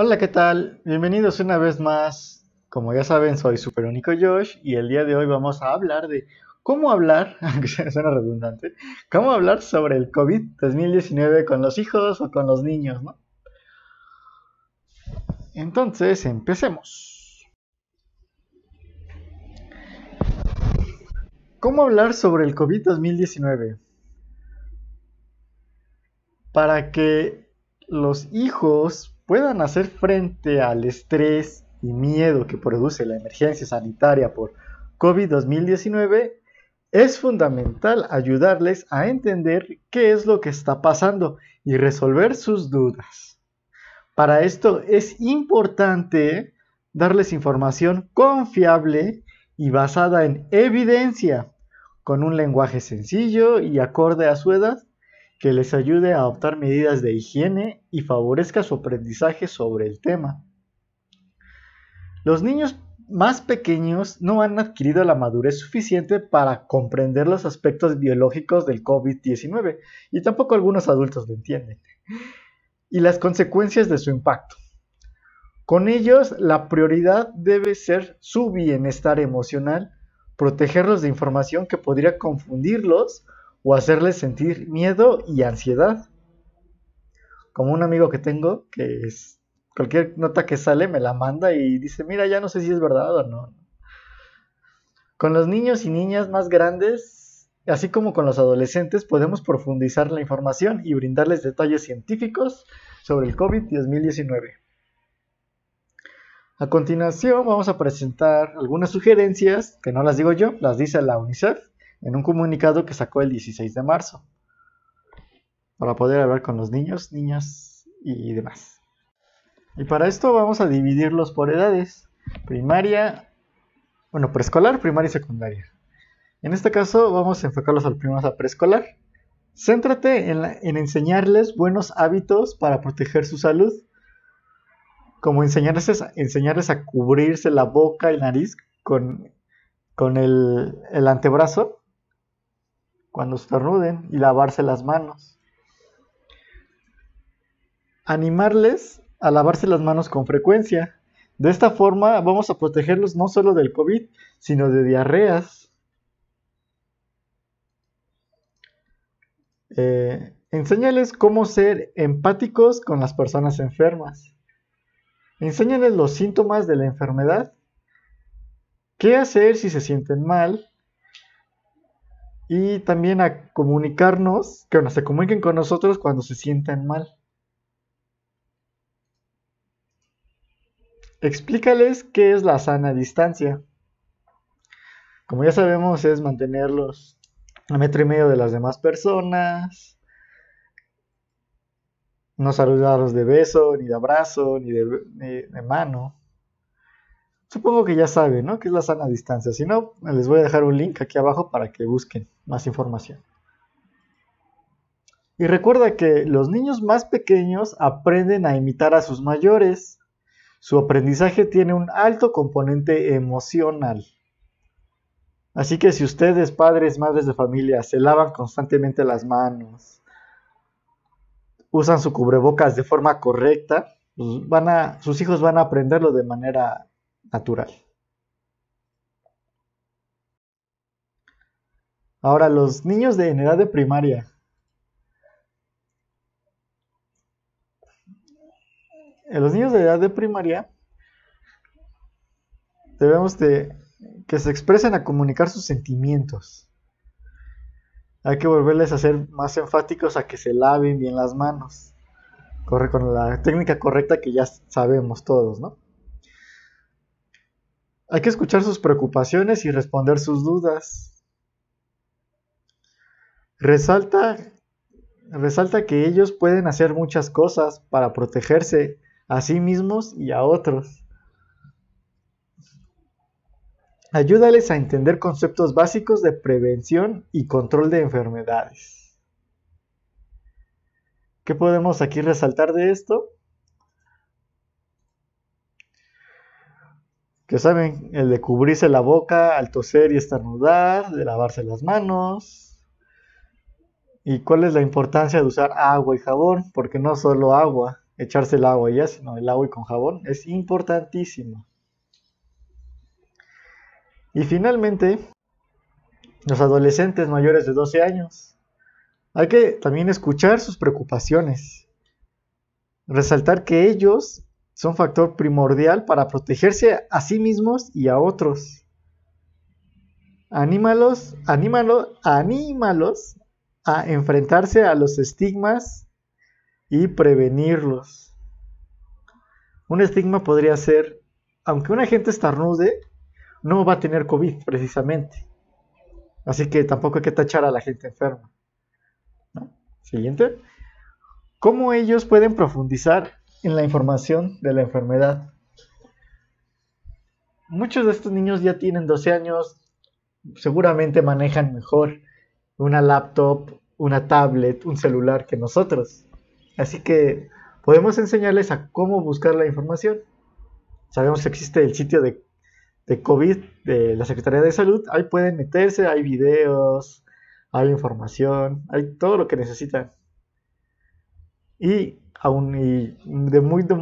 Hola, ¿qué tal? Bienvenidos una vez más. Como ya saben, soy Superónico Josh y el día de hoy vamos a hablar de cómo hablar, aunque suena redundante, cómo hablar sobre el COVID-2019 con los hijos o con los niños, ¿no? Entonces, empecemos. ¿Cómo hablar sobre el COVID-2019? Para que los hijos puedan hacer frente al estrés y miedo que produce la emergencia sanitaria por COVID-19, es fundamental ayudarles a entender qué es lo que está pasando y resolver sus dudas. Para esto es importante darles información confiable y basada en evidencia, con un lenguaje sencillo y acorde a su edad que les ayude a adoptar medidas de higiene y favorezca su aprendizaje sobre el tema. Los niños más pequeños no han adquirido la madurez suficiente para comprender los aspectos biológicos del COVID-19 y tampoco algunos adultos lo entienden, y las consecuencias de su impacto. Con ellos, la prioridad debe ser su bienestar emocional, protegerlos de información que podría confundirlos o hacerles sentir miedo y ansiedad. Como un amigo que tengo, que es, cualquier nota que sale me la manda y dice, mira, ya no sé si es verdad o no. Con los niños y niñas más grandes, así como con los adolescentes, podemos profundizar la información y brindarles detalles científicos sobre el COVID-2019. A continuación vamos a presentar algunas sugerencias, que no las digo yo, las dice la UNICEF, en un comunicado que sacó el 16 de marzo para poder hablar con los niños, niñas y demás. Y para esto vamos a dividirlos por edades, primaria, bueno, preescolar, primaria y secundaria. En este caso vamos a enfocarlos al primero a preescolar. Céntrate en, enseñarles buenos hábitos para proteger su salud, como enseñarles, enseñarles a cubrirse la boca y nariz con, el antebrazo cuando estornuden y lavarse las manos. Animarles a lavarse las manos con frecuencia. De esta forma vamos a protegerlos no solo del COVID, sino de diarreas. Eh, enséñales cómo ser empáticos con las personas enfermas. Enséñales los síntomas de la enfermedad. ¿Qué hacer si se sienten mal? y también a comunicarnos, que bueno, se comuniquen con nosotros cuando se sientan mal. Explícales qué es la sana distancia. Como ya sabemos, es mantenerlos a metro y medio de las demás personas, no saludarlos de beso, ni de abrazo, ni de, ni de mano. Supongo que ya saben, ¿no? Que es la sana distancia. Si no, les voy a dejar un link aquí abajo para que busquen más información. Y recuerda que los niños más pequeños aprenden a imitar a sus mayores. Su aprendizaje tiene un alto componente emocional. Así que si ustedes, padres, madres de familia, se lavan constantemente las manos, usan su cubrebocas de forma correcta, pues sus hijos van a aprenderlo de manera natural. Ahora, los niños de edad de primaria. En los niños de edad de primaria debemos de que se expresen a comunicar sus sentimientos. Hay que volverles a ser más enfáticos a que se laven bien las manos. Corre con la técnica correcta que ya sabemos todos, ¿no? Hay que escuchar sus preocupaciones y responder sus dudas. Resalta, resalta que ellos pueden hacer muchas cosas para protegerse a sí mismos y a otros. Ayúdales a entender conceptos básicos de prevención y control de enfermedades. ¿Qué podemos aquí resaltar de esto? que saben, el de cubrirse la boca al toser y estornudar, de lavarse las manos. ¿Y cuál es la importancia de usar agua y jabón? Porque no solo agua, echarse el agua ya, sino el agua y con jabón es importantísimo. Y finalmente, los adolescentes mayores de 12 años. Hay que también escuchar sus preocupaciones. Resaltar que ellos son factor primordial para protegerse a sí mismos y a otros. Anímalos, anímalos, anímalos a enfrentarse a los estigmas y prevenirlos. Un estigma podría ser, aunque una gente estarnude, no va a tener COVID precisamente. Así que tampoco hay que tachar a la gente enferma. Siguiente. ¿Cómo ellos pueden profundizar en la información de la enfermedad. Muchos de estos niños ya tienen 12 años, seguramente manejan mejor una laptop, una tablet, un celular que nosotros. Así que podemos enseñarles a cómo buscar la información. Sabemos que existe el sitio de, COVID de la Secretaría de Salud, ahí pueden meterse, hay videos, hay información, hay todo lo que necesitan. Y, y de, muy de,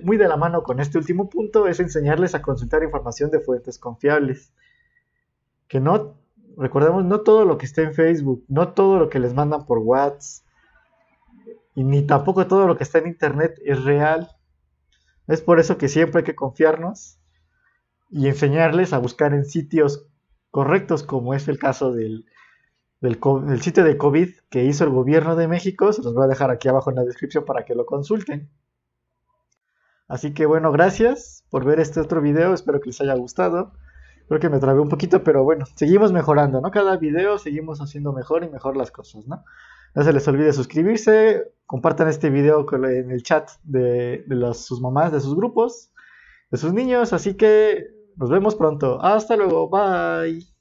muy de la mano con este último punto es enseñarles a consultar información de fuentes confiables. Que no, recordemos, no todo lo que está en Facebook, no todo lo que les mandan por WhatsApp, y ni tampoco todo lo que está en Internet es real. Es por eso que siempre hay que confiarnos y enseñarles a buscar en sitios correctos, como es el caso del, del, sitio de COVID que hizo el gobierno de México. Se los voy a dejar aquí abajo en la descripción para que lo consulten. Así que bueno, gracias por ver este otro video. Espero que les haya gustado. Creo que me trabé un poquito, pero bueno, seguimos mejorando, ¿no? Cada video seguimos haciendo mejor y mejor las cosas, ¿no? No se les olvide suscribirse, compartan este video en el chat de, sus mamás, de sus grupos, de sus niños. Así que nos vemos pronto. Hasta luego, bye.